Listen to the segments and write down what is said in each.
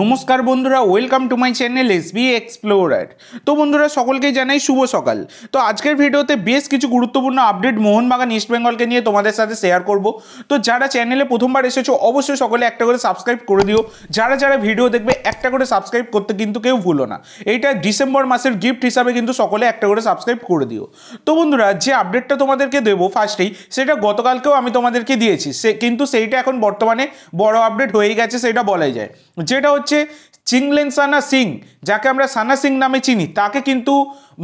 নমস্কার বন্ধুরা welcome to my channel S B explorer তো বন্ধুরা সকলকে জানাই শুভ সকাল তো আজকের ভিডিওতে বেশ কিছু গুরুত্বপূর্ণ আপডেট মোহনবাগান ইস্ট বেঙ্গলকে নিয়ে তোমাদের সাথে শেয়ার করব তো যারা চ্যানেলে প্রথমবার এসেছো অবশ্যই সকলে একটা করে সাবস্ক্রাইব করে দিও যারা যারা ভিডিও দেখবে একটা করে সাবস্ক্রাইব করতে কিন্তু কেউ ভুলো না এইটা ডিসেম্বর মাসের গিফট হিসাবে কিন্তু সকলে একটা করে সাবস্ক্রাইব করে দিও তো বন্ধুরা যে আপডেটটা তোমাদেরকে দেবো ফার্স্টেই সেটা গতকালকেও আমি তোমাদেরকে দিয়েছি সে কিন্তু সেইটা এখন বর্তমানে বড় আপডেট হয়ে গেছে সেটা বলাই যায় যেটা হচ্ছে চিংলেন সানা সিং যাকে আমরা সানা সিং নামে চিনি তাকে কিন্তু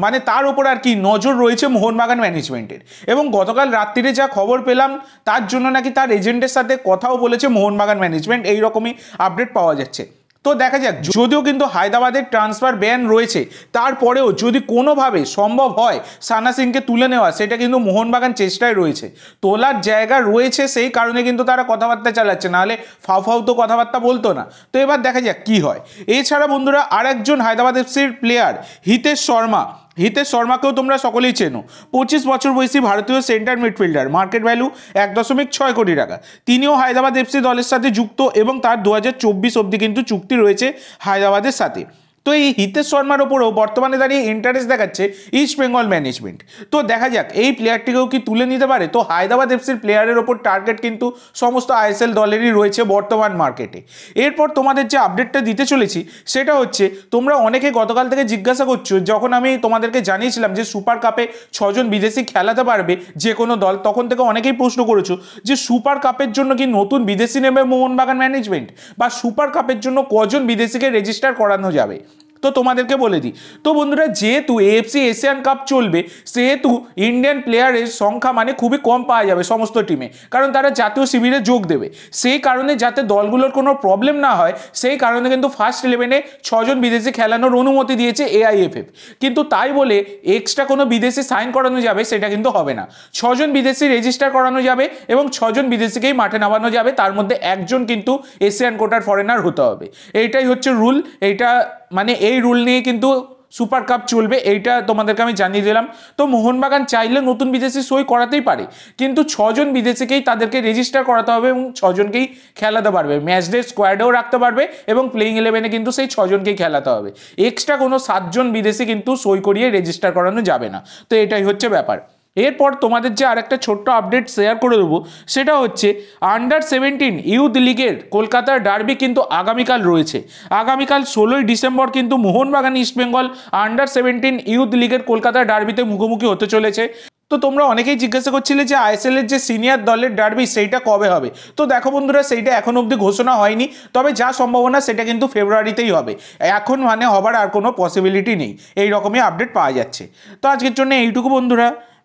মানে তার ওপর আর কি নজর রয়েছে মোহনবাগান ম্যানেজমেন্টের এবং গতকাল রাত্রিরে যা খবর পেলাম তার জন্য নাকি তার এজেন্টের সাথে কথাও বলেছে মোহনবাগান ম্যানেজমেন্ট এইরকমই আপডেট পাওয়া যাচ্ছে তো দেখা যাক যদিও কিন্তু হায়দ্রাবাদের ট্রান্সফার ব্যান রয়েছে তারপরেও যদি কোনোভাবে সম্ভব হয় সানা সিংকে তুলে নেওয়া সেটা কিন্তু মোহনবাগান চেষ্টায় রয়েছে তোলার জায়গা রয়েছে সেই কারণে কিন্তু তারা কথাবার্তা চালাচ্ছে নাহলে ফাউ ফাউ তো কথাবার্তা বলতো না তো এবার দেখা যাক কি হয় এছাড়া বন্ধুরা আরেকজন হায়দ্রাবাদ এফসির প্লেয়ার হিতেশ শর্মা হিতেশ শর্মাকেও তোমরা সকলেই চেনো পঁচিশ বছর বয়সী ভারতীয় সেন্টার মিডফিল্ডার মার্কেট ভ্যালু এক দশমিক ছয় কোটি টাকা তিনিও হায়দ্রাবাদ এফসি দলের সাথে যুক্ত এবং তার দু হাজার চব্বিশ অবধি কিন্তু চুক্তি রয়েছে হায়দ্রাবাদের সাথে তো এই হিতেশ শর্মার ওপরেও বর্তমানে দাঁড়িয়ে ইন্টারেস্ট দেখাচ্ছে ইস্ট বেঙ্গল ম্যানেজমেন্ট তো দেখা যাক এই প্লেয়ারটিকেও কি তুলে নিতে পারে তো হায়দ্রাবাদ এফসির প্লেয়ারের ওপর টার্গেট কিন্তু সমস্ত আইএসএল দলেরই রয়েছে বর্তমান মার্কেটে এরপর তোমাদের যে আপডেটটা দিতে চলেছি সেটা হচ্ছে তোমরা অনেকে গতকাল থেকে জিজ্ঞাসা করছো যখন আমি তোমাদেরকে জানিয়েছিলাম যে সুপার কাপে ছজন বিদেশি খেলাতে পারবে যে কোনো দল তখন থেকে অনেকেই প্রশ্ন করেছো যে সুপার কাপের জন্য কি নতুন বিদেশি নেবে মোহনবাগান ম্যানেজমেন্ট বা সুপার কাপের জন্য কজন বিদেশিকে রেজিস্টার করানো যাবে তো তোমাদেরকে বলে দিই তো বন্ধুরা যেহেতু এএফসি এশিয়ান কাপ চলবে সেহেতু ইন্ডিয়ান প্লেয়ারের সংখ্যা মানে খুবই কম পাওয়া যাবে সমস্ত টিমে কারণ তারা জাতীয় শিবিরে যোগ দেবে সেই কারণে যাতে দলগুলোর কোনো প্রবলেম না হয় সেই কারণে কিন্তু ফার্স্ট ইলেভেনে ছজন বিদেশি খেলানোর অনুমতি দিয়েছে এআইএফএফ কিন্তু তাই বলে এক্সট্রা কোনো বিদেশি সাইন করানো যাবে সেটা কিন্তু হবে না ছজন বিদেশি রেজিস্টার করানো যাবে এবং ছজন বিদেশিকেই মাঠে নামানো যাবে তার মধ্যে একজন কিন্তু এশিয়ান কোটার ফরেনার হতে হবে এইটাই হচ্ছে রুল এইটা মানে এই রুল নিয়ে কিন্তু সুপার কাপ চলবে এইটা তোমাদেরকে আমি জানিয়ে দিলাম তো মোহনবাগান চাইলে নতুন বিদেশি সই করাতেই পারে কিন্তু ছজন বিদেশিকেই তাদেরকে রেজিস্টার করাতে হবে এবং ছজনকেই খেলাতে পারবে ম্যাচ ডে স্কোয়াডেও রাখতে পারবে এবং প্লেইং ইলেভেনে কিন্তু সেই ছজনকেই খেলাতে হবে এক্সট্রা কোনো সাতজন বিদেশি কিন্তু সই করিয়ে রেজিস্টার করানো যাবে না তো এটাই হচ্ছে ব্যাপার এরপর তোমাদের যে আরেকটা ছোট্ট আপডেট শেয়ার করে দেবো সেটা হচ্ছে আন্ডার সেভেন্টিন ইউথ লিগের কলকাতার ডার্বি কিন্তু আগামীকাল রয়েছে আগামীকাল ষোলোই ডিসেম্বর কিন্তু Mohun Bagan East Bengal under seventeen youth লিগের কলকাতার ডার্বিতে মুখোমুখি হতে চলেছে তো তোমরা অনেকেই জিজ্ঞাসা করছিলে যে আইএসএলের যে সিনিয়র দলের ডার্বি সেইটা কবে হবে তো দেখো বন্ধুরা সেইটা এখন অবধি ঘোষণা হয়নি তবে যা সম্ভাবনা সেটা কিন্তু ফেব্রুয়ারিতেই হবে এখন মানে হবার আর কোনো পসিবিলিটি নেই এই রকমই আপডেট পাওয়া যাচ্ছে তো আজকের জন্য এইটুকু বন্ধুরা